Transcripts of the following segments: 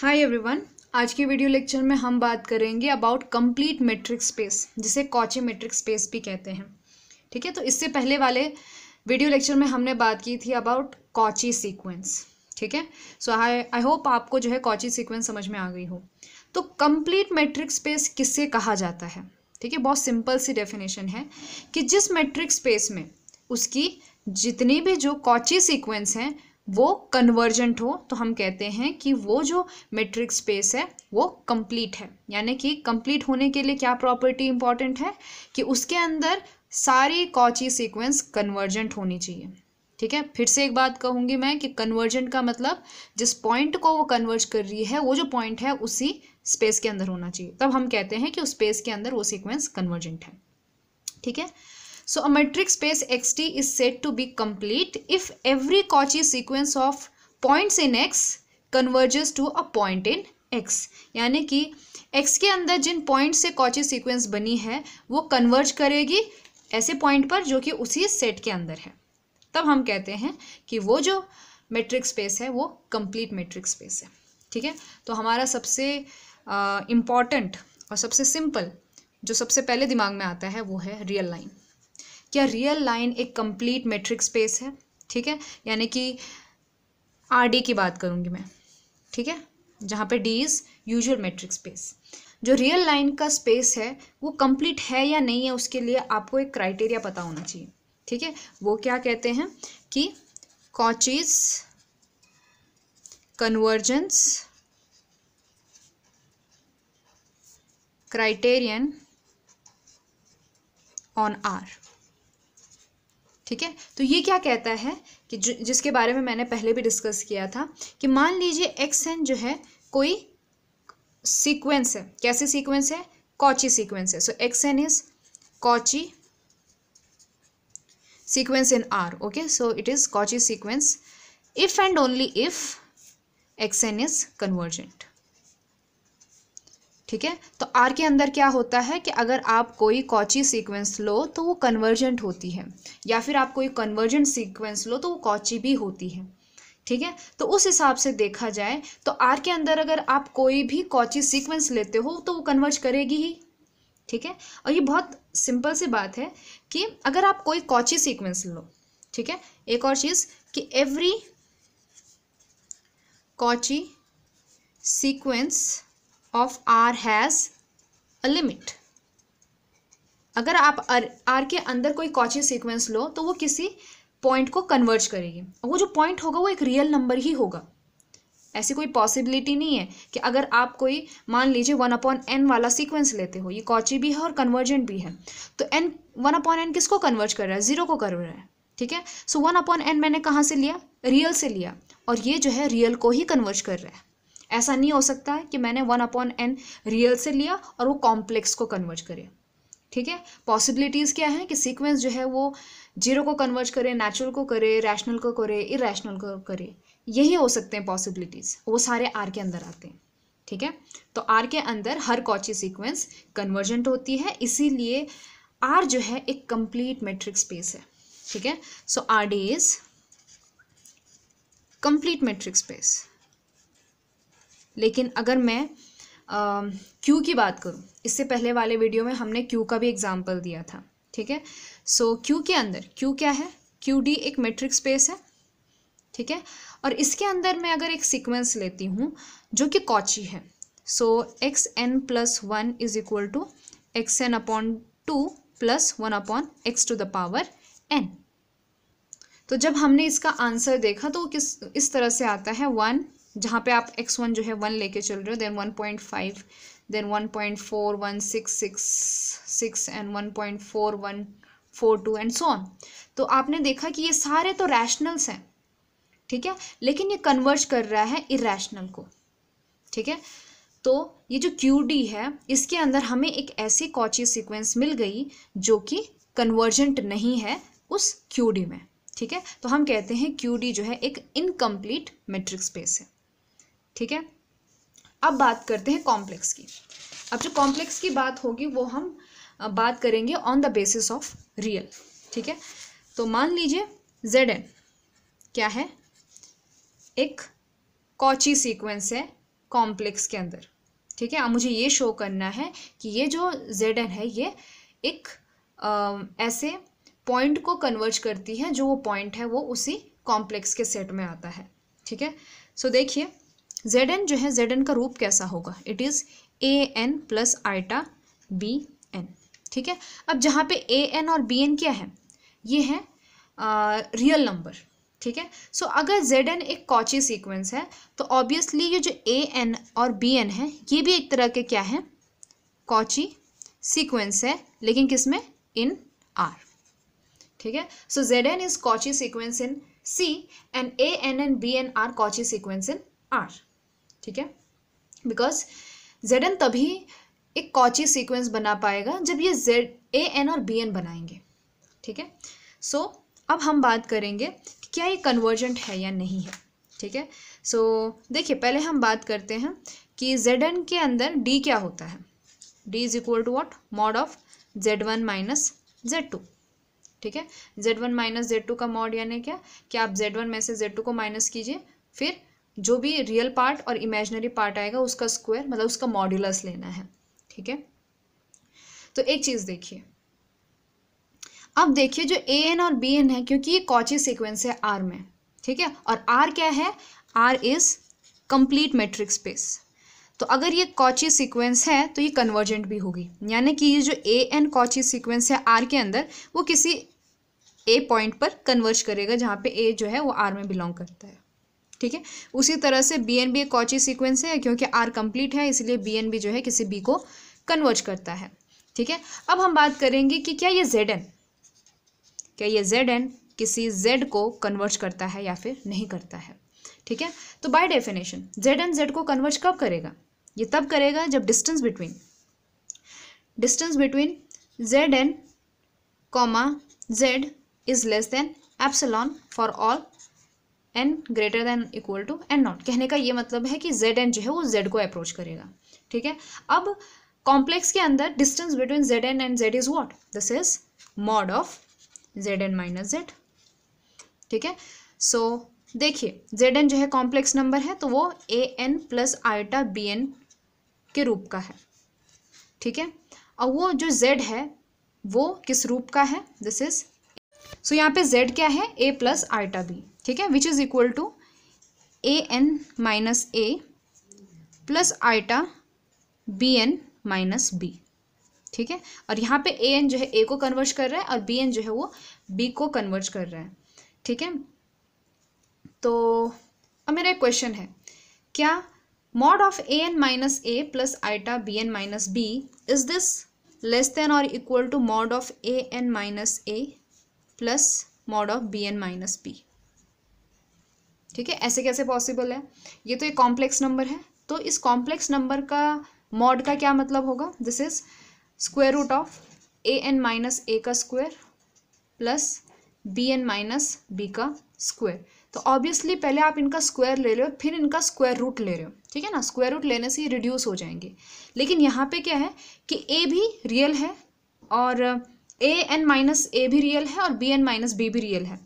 hi everyone आज की video lecture में हम बात करेंगे अबाउट कंप्लीट मेट्रिक स्पेस जिसे कॉचे मेट्रिक स्पेस भी कहते हैं ठीक है तो इससे पहले वाले वीडियो लेक्चर में हमने बात की थी अबाउट कॉची सीक्वेंस ठीक है सो आई आई होप आपको जो है कॉची सीक्वेंस समझ में आ गई हो तो कंप्लीट मेट्रिक स्पेस किससे कहा जाता है ठीक है बहुत सिंपल सी डेफिनेशन है कि जिस मेट्रिक स्पेस में उसकी जितनी भी जो कॉची सीक्वेंस हैं वो कन्वर्जेंट हो तो हम कहते हैं कि वो जो मेट्रिक स्पेस है वो कंप्लीट है यानी कि कंप्लीट होने के लिए क्या प्रॉपर्टी इंपॉर्टेंट है कि उसके अंदर सारी कॉची सीक्वेंस कन्वर्जेंट होनी चाहिए ठीक है फिर से एक बात कहूँगी मैं कि कन्वर्जेंट का मतलब जिस पॉइंट को वो कन्वर्ज कर रही है वो जो पॉइंट है उसी स्पेस के अंदर होना चाहिए तब हम कहते हैं कि उस स्पेस के अंदर वो सीक्वेंस कन्वर्जेंट है ठीक है So a matrix space xt is said to be complete if every Cauchy sequence of points in x converges to a point in x यानी कि x के अंदर जिन पॉइंट से कॉची सीक्वेंस बनी है वो कन्वर्ज करेगी ऐसे पॉइंट पर जो कि उसी सेट के अंदर है तब हम कहते हैं कि वो जो मेट्रिक स्पेस है वो कंप्लीट मेट्रिक स्पेस है ठीक है तो हमारा सबसे इम्पॉर्टेंट और सबसे सिंपल जो सबसे पहले दिमाग में आता है वो है रियल लाइन क्या रियल लाइन एक कंप्लीट मेट्रिक स्पेस है ठीक है यानी कि आर डी की बात करूंगी मैं ठीक है जहाँ पे d is usual metric space जो रियल लाइन का स्पेस है वो कंप्लीट है या नहीं है उसके लिए आपको एक क्राइटेरिया पता होना चाहिए ठीक है वो क्या कहते हैं कि Cauchy's convergence criterion on R ठीक है तो ये क्या कहता है कि जिसके बारे में मैंने पहले भी डिस्कस किया था कि मान लीजिए एक्स एन जो है कोई सीक्वेंस है कैसी सीक्वेंस है कॉची सीक्वेंस है so x n is Cauchy in R okay so it is Cauchy sequence if and only if x n is convergent ठीक है तो आर के अंदर क्या होता है कि अगर आप कोई कॉची सीक्वेंस लो तो वो कन्वर्जेंट होती है या फिर आप कोई कन्वर्जेंट सीक्वेंस लो तो वो कॉची भी होती है ठीक है तो उस हिसाब से देखा जाए तो आर के अंदर अगर आप कोई भी कॉची सीक्वेंस लेते हो तो वो कन्वर्ज करेगी ही ठीक है और ये बहुत सिंपल सी बात है कि अगर आप कोई कॉची सीक्वेंस लो ठीक है एक और चीज़ कि every Cauchy sequence of R has a limit अगर आप आर के अंदर कोई कॉचिंग सीक्वेंस लो तो वो किसी पॉइंट को कन्वर्ज करेगी वो जो पॉइंट होगा वो एक रियल नंबर ही होगा ऐसी कोई पॉसिबिलिटी नहीं है कि अगर आप कोई मान लीजिए वन अपॉन एन वाला सीक्वेंस लेते हो ये कॉची भी है और कन्वर्जेंट भी है तो एन वन अपॉन एन किसको कन्वर्ज कर रहा है ज़ीरो को कर रहा है ठीक है सो वन अपॉन एन मैंने कहाँ से लिया रियल से लिया और ये जो है रियल को ही कन्वर्ज कर रहा है ऐसा नहीं हो सकता कि मैंने वन अपॉन एन रियल से लिया और वो कॉम्प्लेक्स को कन्वर्ट करे ठीक है पॉसिबिलिटीज़ क्या है कि सीक्वेंस जो है वो जीरो को कन्वर्ट करे नेचुरल को करे रैशनल को करे इरेशनल को करे यही हो सकते हैं पॉसिबिलिटीज़ वो सारे आर के अंदर आते हैं ठीक है तो आर के अंदर हर कॉची सीक्वेंस कन्वर्जेंट होती है इसीलिए आर जो है एक कंप्लीट मेट्रिक स्पेस है ठीक है so R d is complete metric space लेकिन अगर मैं क्यू की बात करूँ इससे पहले वाले वीडियो में हमने क्यू का भी एग्जाम्पल दिया था ठीक है सो क्यू के अंदर क्यू क्या है क्यू डी एक मेट्रिक स्पेस है ठीक है और इसके अंदर मैं अगर एक सीक्वेंस लेती हूँ जो कि कॉची है so x n plus one is equal to x n upon two plus one upon x to the power n तो जब हमने इसका आंसर देखा तो किस इस तरह से आता है वन जहाँ पे आप एक्स वन जो है वन लेके चल रहे हो then one point five then one point four one six six six and one point four one four two and so on तो आपने देखा कि ये सारे तो रैशनल्स हैं ठीक है लेकिन ये कन्वर्ज कर रहा है इरेशनल को ठीक है तो ये जो क्यू डी है इसके अंदर हमें एक ऐसी कॉची सीक्वेंस मिल गई जो कि कन्वर्जेंट नहीं है उस क्यू डी में ठीक है तो हम कहते हैं क्यू डी जो है एक इनकम्प्लीट मेट्रिक स्पेस है ठीक है अब बात करते हैं कॉम्प्लेक्स की अब जो कॉम्प्लेक्स की बात होगी वो हम बात करेंगे on the basis of real ठीक है तो मान लीजिए जेड एन क्या है एक कॉची सीक्वेंस है कॉम्प्लेक्स के अंदर ठीक है अब मुझे ये शो करना है कि ये जो जेड एन है ये एक आ, ऐसे पॉइंट को कन्वर्ज करती है जो वो पॉइंट है वो उसी कॉम्प्लेक्स के सेट में आता है ठीक है सो देखिए जेड एन जो है जेड एन का रूप कैसा होगा it is a n plus iota b n ठीक है अब जहाँ पे ए एन और बी एन क्या है ये है रियल नंबर ठीक है सो अगर जेड एन एक कॉची सीक्वेंस है तो ऑब्वियसली ये जो ए एन और बी एन है ये भी एक तरह के क्या है कॉची सीक्वेंस है लेकिन किस में इन आर ठीक है so z n is Cauchy sequence in C and a n and b n are Cauchy sequence in R ठीक है बिकॉज जेड एन तभी एक कॉची सीक्वेंस बना पाएगा जब ये जेड ए एन और बी एन बनाएंगे ठीक है सो अब हम बात करेंगे कि क्या ये कन्वर्जेंट है या नहीं है ठीक है सो देखिए पहले हम बात करते हैं कि जेड एन के अंदर डी क्या होता है d is equal to what mod of z one minus z two ठीक है z one minus z two का मॉड यानी क्या कि आप जेड वन में से जेड टू को माइनस कीजिए फिर जो भी रियल पार्ट और इमेजनरी पार्ट आएगा उसका स्क्वायर मतलब उसका मॉड्यूलस लेना है ठीक है तो एक चीज़ देखिए अब देखिए जो ए एन और बी एन है क्योंकि ये कॉची सीक्वेंस है आर में ठीक है और आर क्या है R is complete metric space तो अगर ये कॉची सीक्वेंस है तो ये कन्वर्जेंट भी होगी यानी कि ये जो ए एन कॉची सीक्वेंस है आर के अंदर वो किसी ए पॉइंट पर कन्वर्ज करेगा जहाँ पे ए जो है वो आर में बिलोंग करता है ठीक है उसी तरह से बी एन बी एक कॉची सीक्वेंस है क्योंकि आर कंप्लीट है इसलिए बी एन बी जो है किसी बी को कन्वर्ज करता है ठीक है अब हम बात करेंगे कि क्या ये जेड एन क्या ये जेड एन किसी जेड को कन्वर्ज करता है या फिर नहीं करता है ठीक है तो by definition z n z को कन्वर्ज कब करेगा ये तब करेगा जब distance between distance between z n comma z is less than epsilon for all n greater than equal to n naught कहने का ये मतलब है कि जेड एन जो है वो जेड को अप्रोच करेगा ठीक है अब कॉम्प्लेक्स के अंदर distance between z n and z is what this is mod of z n minus z ठीक है सो देखिए जेड एन जो है कॉम्प्लेक्स नंबर है तो वो a n plus iota b n के रूप का है ठीक है और वो जो जेड है वो किस रूप का है दिस इज सो यहाँ पे जेड क्या है ए प्लस आयोटा बी ठीक है which is equal to a n minus a plus iota b n minus b ठीक है और यहाँ पे ए एन जो है ए को कन्वर्ज कर रहा है और बी एन जो है वो बी को कन्वर्ज कर रहा है ठीक है तो अब मेरा एक क्वेश्चन है क्या mod of a n minus a plus iota b n minus b is this less than और equal to mod of a n minus a plus mod of b n minus b ठीक है ऐसे कैसे possible है ये तो एक complex number है तो इस कॉम्प्लेक्स नंबर का मॉड का क्या मतलब होगा this is square root of a n minus a का square plus b n minus b का स्क्वायर तो ऑब्वियसली पहले आप इनका स्क्वायर ले रहे हो फिर इनका स्क्वायर रूट ले रहे हो ठीक है ना स्क्वायर रूट लेने से ये रिड्यूस हो जाएंगे लेकिन यहाँ पे क्या है कि ए भी रियल है और ए एन माइनस ए भी रियल है और बी एन माइनस बी भी रियल है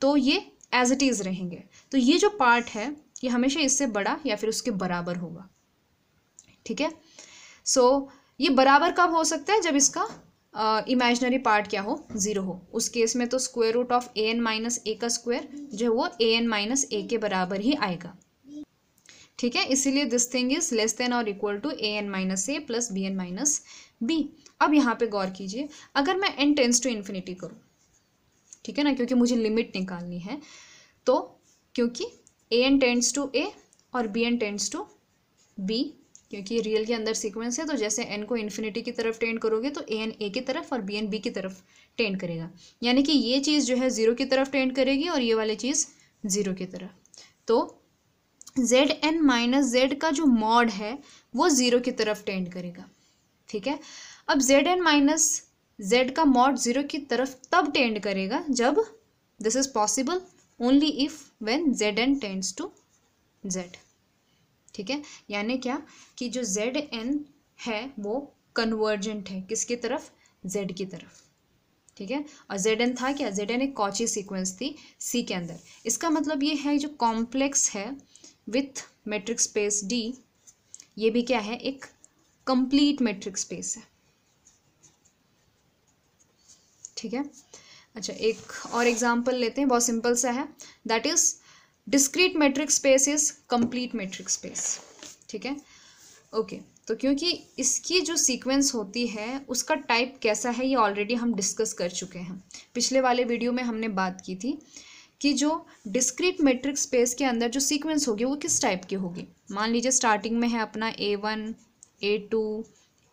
तो ये एज इट इज़ रहेंगे तो ये जो पार्ट है ये हमेशा इससे बड़ा या फिर उसके बराबर होगा ठीक है सो ये बराबर कब हो सकता है जब इसका इमेजनरी uh, पार्ट क्या हो ज़ीरो हो उस केस में तो square root of a n minus a का स्क्वायर जो है वो ए एन माइनस ए के बराबर ही आएगा ठीक है इसीलिए this thing is less than और equal to a n minus a plus b n minus b अब यहाँ पे गौर कीजिए अगर मैं एन टेंस टू इन्फिनिटी करूँ ठीक है ना क्योंकि मुझे लिमिट निकालनी है तो क्योंकि a n tends to a और b n tends to b क्योंकि रियल के अंदर सीक्वेंस है तो जैसे एन को इन्फिनिटी की तरफ टेंड करोगे तो ए एन ए की तरफ और बी एन बी की तरफ टेंड करेगा यानी कि ये चीज़ जो है ज़ीरो की तरफ टेंड करेगी और ये वाली चीज़ ज़ीरो की तरफ तो जेड एन माइनस जेड का जो मॉड है वो ज़ीरो की तरफ टेंड करेगा ठीक है अब जेड एन माइनस z का मॉड ज़ीरो की तरफ तब टेंड करेगा जब this is possible only if when z n tends to z ठीक है यानी क्या कि जो जेड एन है वो कन्वर्जेंट है किसकी तरफ जेड की तरफ ठीक है और जेड एन था क्या जेड एन एक कॉची सीक्वेंस थी सी के अंदर इसका मतलब ये है जो कॉम्प्लेक्स है विथ मेट्रिक स्पेस डी ये भी क्या है एक कंप्लीट मेट्रिक स्पेस है ठीक है अच्छा एक और एग्जाम्पल लेते हैं बहुत सिंपल सा है that is discrete metric space is complete metric space ठीक है ओके तो क्योंकि इसकी जो सीक्वेंस होती है उसका टाइप कैसा है ये ऑलरेडी हम डिस्कस कर चुके हैं पिछले वाले वीडियो में हमने बात की थी कि जो डिस्क्रीट मेट्रिक स्पेस के अंदर जो सीक्वेंस होगी वो किस टाइप की होगी मान लीजिए स्टार्टिंग में है अपना a one a two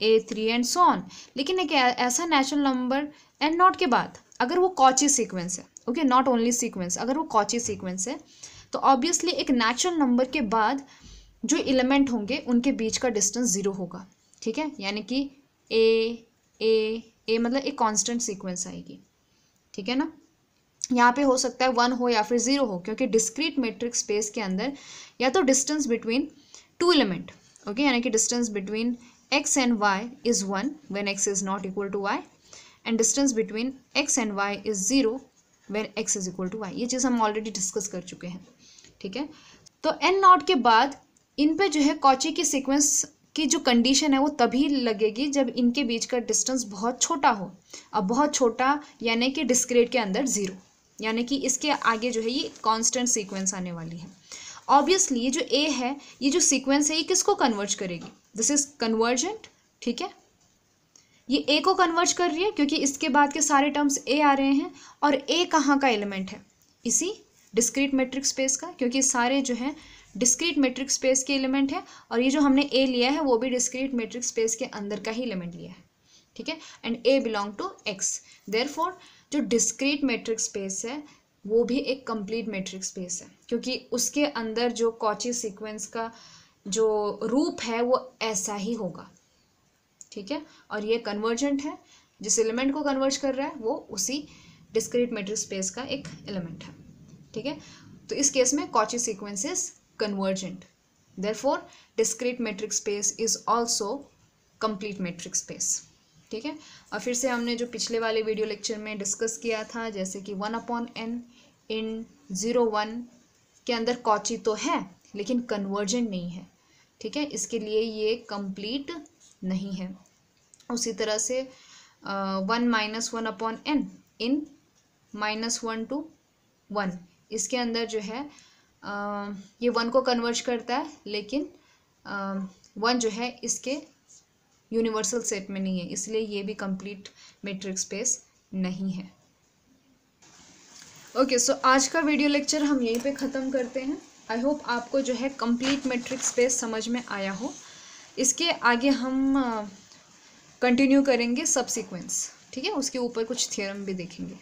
a three and so on लेकिन एक ऐसा नेचुरल नंबर एंड नॉट के बाद अगर वो कॉची सीक्वेंस है ओके नॉट ओनली सीक्वेंस अगर वो कॉची सीक्वेंस है तो ऑब्वियसली एक नेचुरल नंबर के बाद जो एलिमेंट होंगे उनके बीच का डिस्टेंस ज़ीरो होगा ठीक है यानी कि ए ए ए मतलब एक कांस्टेंट सीक्वेंस आएगी ठीक है ना यहाँ पे हो सकता है वन हो या फिर ज़ीरो हो क्योंकि डिस्क्रीट मेट्रिक स्पेस के अंदर या तो distance between two element okay यानी कि distance between x and y is one when x is not equal to y and distance between x and y is zero when x is equal to y ये चीज़ हम already discuss कर चुके हैं ठीक है तो एन नॉट के बाद इन पे जो है कॉची की सीक्वेंस की जो कंडीशन है वो तभी लगेगी जब इनके बीच का डिस्टेंस बहुत छोटा हो अब बहुत छोटा यानी कि डिस्क्रेट के अंदर ज़ीरो यानी कि इसके आगे जो है ये कांस्टेंट सीक्वेंस आने वाली है ऑब्वियसली ये जो ए है ये जो सीक्वेंस है ये किसको कन्वर्ज करेगी दिस इज कन्वर्जेंट ठीक है ये ए को कन्वर्ज कर रही है क्योंकि इसके बाद के सारे टर्म्स ए आ रहे हैं और ए कहाँ का एलिमेंट है इसी डिस्क्रीट मेट्रिक स्पेस का क्योंकि सारे जो है डिस्क्रीट मेट्रिक स्पेस के एलिमेंट है और ये जो हमने ए लिया है वो भी डिस्क्रीट मेट्रिक स्पेस के अंदर का ही एलिमेंट लिया है ठीक है and a belong to x for जो डिस्क्रीट मेट्रिक स्पेस है वो भी एक कंप्लीट मेट्रिक स्पेस है क्योंकि उसके अंदर जो कॉची सिक्वेंस का जो रूप है वो ऐसा ही होगा ठीक है और ये कन्वर्जेंट है जिस एलिमेंट को कन्वर्ज कर रहा है वो उसी डिस्क्रीट मेट्रिक स्पेस का एक एलिमेंट है ठीक है तो इस केस में Cauchy sequence is convergent therefore discrete metric space is also complete metric space ठीक है और फिर से हमने जो पिछले वाले वीडियो लेक्चर में डिस्कस किया था जैसे कि one upon n in zero one के अंदर कॉची तो है लेकिन कन्वर्जेंट नहीं है ठीक है इसके लिए ये कंप्लीट नहीं है उसी तरह से one minus one upon n in minus one to one इसके अंदर जो है आ, ये वन को कन्वर्ज करता है लेकिन वन जो है इसके यूनिवर्सल सेट में नहीं है इसलिए ये भी कंप्लीट मेट्रिक स्पेस नहीं है ओके okay, सो so आज का वीडियो लेक्चर हम यहीं पे ख़त्म करते हैं आई होप आपको जो है कंप्लीट मेट्रिक स्पेस समझ में आया हो इसके आगे हम कंटिन्यू करेंगे सब सीक्वेंस ठीक है उसके ऊपर कुछ थ्योरम भी देखेंगे